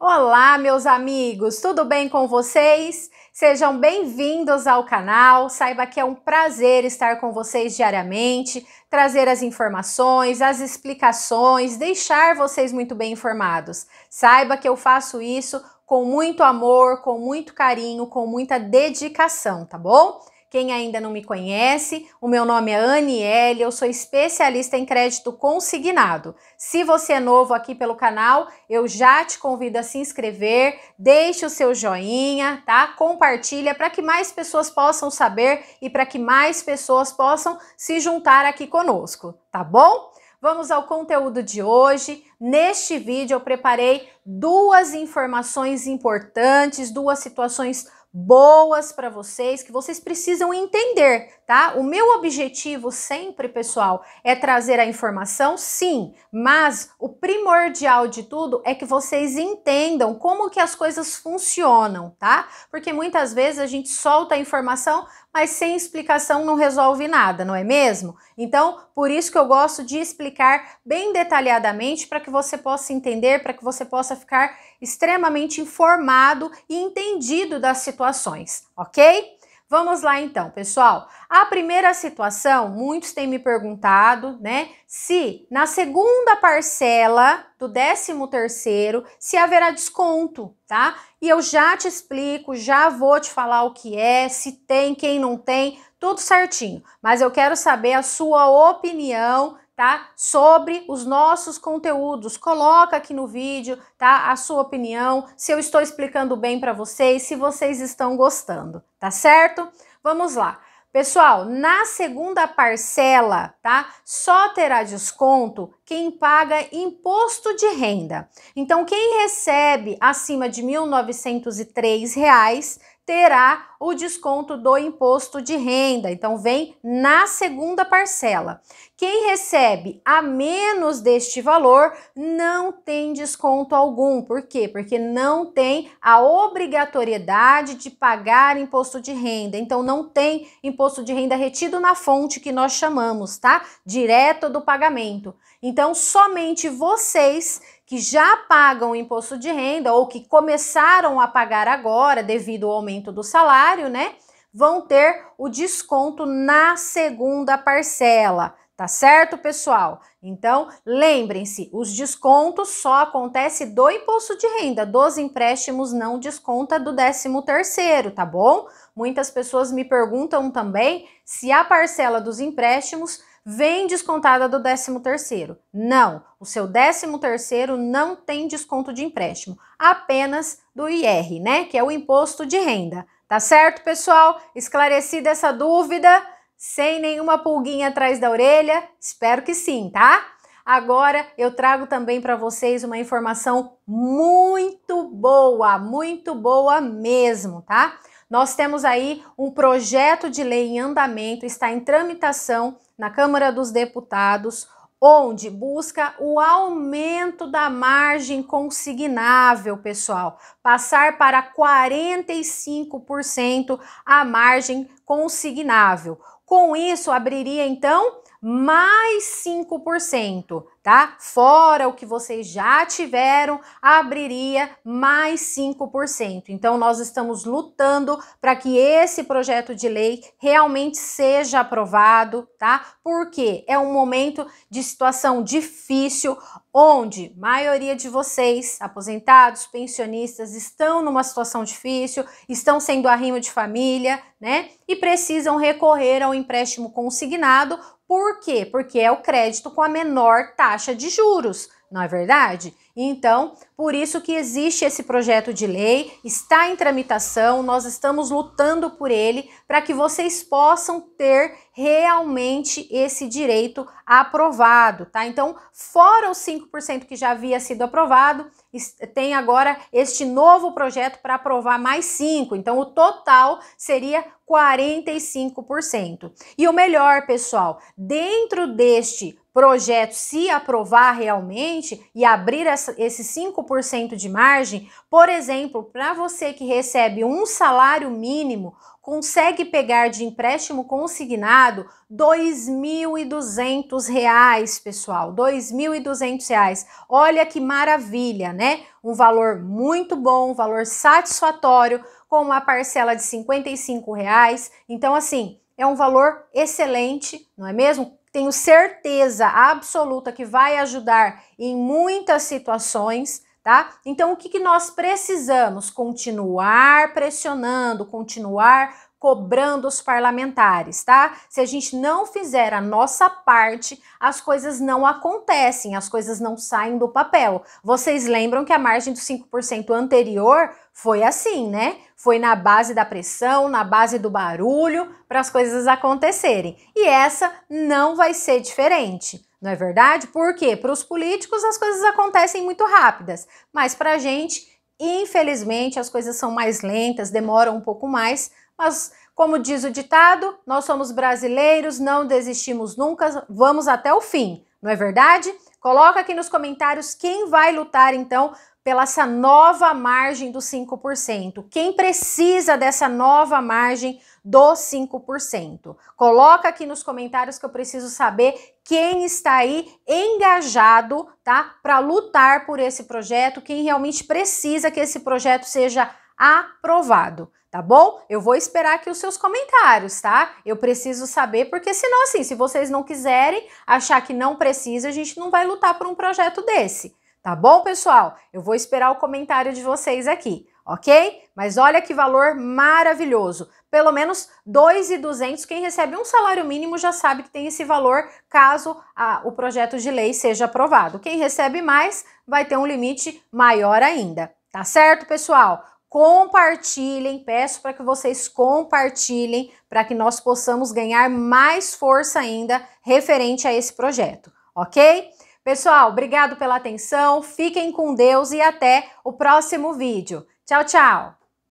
Olá, meus amigos, tudo bem com vocês? Sejam bem-vindos ao canal. Saiba que é um prazer estar com vocês diariamente, trazer as informações, as explicações, deixar vocês muito bem informados. Saiba que eu faço isso com muito amor, com muito carinho, com muita dedicação, tá bom? Quem ainda não me conhece, o meu nome é Aniele, eu sou especialista em crédito consignado. Se você é novo aqui pelo canal, eu já te convido a se inscrever, deixe o seu joinha, tá? Compartilha para que mais pessoas possam saber e para que mais pessoas possam se juntar aqui conosco, tá bom? Vamos ao conteúdo de hoje. Neste vídeo eu preparei duas informações importantes, duas situações importantes boas para vocês que vocês precisam entender, tá? O meu objetivo sempre, pessoal, é trazer a informação, sim, mas o primordial de tudo é que vocês entendam como que as coisas funcionam, tá? Porque muitas vezes a gente solta a informação, mas sem explicação não resolve nada, não é mesmo? Então, por isso que eu gosto de explicar bem detalhadamente para que você possa entender, para que você possa ficar extremamente informado e entendido das situações, ok? Vamos lá então, pessoal. A primeira situação, muitos têm me perguntado, né, se na segunda parcela do 13 terceiro se haverá desconto, tá? E eu já te explico, já vou te falar o que é, se tem, quem não tem, tudo certinho. Mas eu quero saber a sua opinião tá? Sobre os nossos conteúdos. Coloca aqui no vídeo, tá? A sua opinião, se eu estou explicando bem para vocês, se vocês estão gostando, tá certo? Vamos lá. Pessoal, na segunda parcela, tá? Só terá desconto quem paga imposto de renda. Então, quem recebe acima de R$ 1.903 reais, terá o desconto do imposto de renda. Então, vem na segunda parcela. Quem recebe a menos deste valor não tem desconto algum. Por quê? Porque não tem a obrigatoriedade de pagar imposto de renda. Então não tem imposto de renda retido na fonte que nós chamamos, tá? Direto do pagamento. Então somente vocês que já pagam imposto de renda ou que começaram a pagar agora devido ao aumento do salário, né? Vão ter o desconto na segunda parcela. Tá certo, pessoal? Então, lembrem-se, os descontos só acontece do imposto de renda, dos empréstimos não desconta do 13º, tá bom? Muitas pessoas me perguntam também se a parcela dos empréstimos vem descontada do 13º. Não, o seu 13º não tem desconto de empréstimo, apenas do IR, né, que é o imposto de renda. Tá certo, pessoal? Esclarecida essa dúvida? Sem nenhuma pulguinha atrás da orelha? Espero que sim, tá? Agora eu trago também para vocês uma informação muito boa, muito boa mesmo, tá? Nós temos aí um projeto de lei em andamento, está em tramitação na Câmara dos Deputados, onde busca o aumento da margem consignável, pessoal, passar para 45% a margem consignável. Com isso, abriria então mais 5% tá? Fora o que vocês já tiveram, abriria mais 5%. Então nós estamos lutando para que esse projeto de lei realmente seja aprovado, tá? Porque é um momento de situação difícil onde maioria de vocês, aposentados, pensionistas, estão numa situação difícil, estão sendo arrimo de família, né? E precisam recorrer ao empréstimo consignado por quê? Porque é o crédito com a menor taxa de juros não é verdade? Então, por isso que existe esse projeto de lei, está em tramitação, nós estamos lutando por ele para que vocês possam ter realmente esse direito aprovado, tá? Então, fora os 5% que já havia sido aprovado, tem agora este novo projeto para aprovar mais 5. Então, o total seria 45%. E o melhor, pessoal, dentro deste projeto, se aprovar realmente e abrir essa, esse 5% de margem, por exemplo, para você que recebe um salário mínimo, consegue pegar de empréstimo consignado R$ 2.200, pessoal, R$ 2.200. Olha que maravilha, né? Um valor muito bom, um valor satisfatório, com uma parcela de R$ 55. Reais. Então, assim, é um valor excelente, não é mesmo? tenho certeza absoluta que vai ajudar em muitas situações, tá? Então, o que, que nós precisamos? Continuar pressionando, continuar cobrando os parlamentares, tá? Se a gente não fizer a nossa parte, as coisas não acontecem, as coisas não saem do papel. Vocês lembram que a margem do 5% anterior foi assim, né? Foi na base da pressão, na base do barulho, para as coisas acontecerem. E essa não vai ser diferente. Não é verdade? Porque para os políticos as coisas acontecem muito rápidas, mas para a gente, infelizmente, as coisas são mais lentas, demoram um pouco mais, mas como diz o ditado, nós somos brasileiros, não desistimos nunca, vamos até o fim, não é verdade? Coloca aqui nos comentários quem vai lutar então pela essa nova margem do 5%. Quem precisa dessa nova margem do 5%? Coloca aqui nos comentários que eu preciso saber quem está aí engajado, tá? Para lutar por esse projeto, quem realmente precisa que esse projeto seja aprovado tá bom? Eu vou esperar aqui os seus comentários, tá? Eu preciso saber, porque senão, assim, se vocês não quiserem achar que não precisa, a gente não vai lutar por um projeto desse, tá bom, pessoal? Eu vou esperar o comentário de vocês aqui, ok? Mas olha que valor maravilhoso! Pelo menos 2,200, quem recebe um salário mínimo já sabe que tem esse valor caso a, o projeto de lei seja aprovado. Quem recebe mais vai ter um limite maior ainda, tá certo, pessoal? compartilhem, peço para que vocês compartilhem para que nós possamos ganhar mais força ainda referente a esse projeto, ok? Pessoal, obrigado pela atenção, fiquem com Deus e até o próximo vídeo. Tchau, tchau!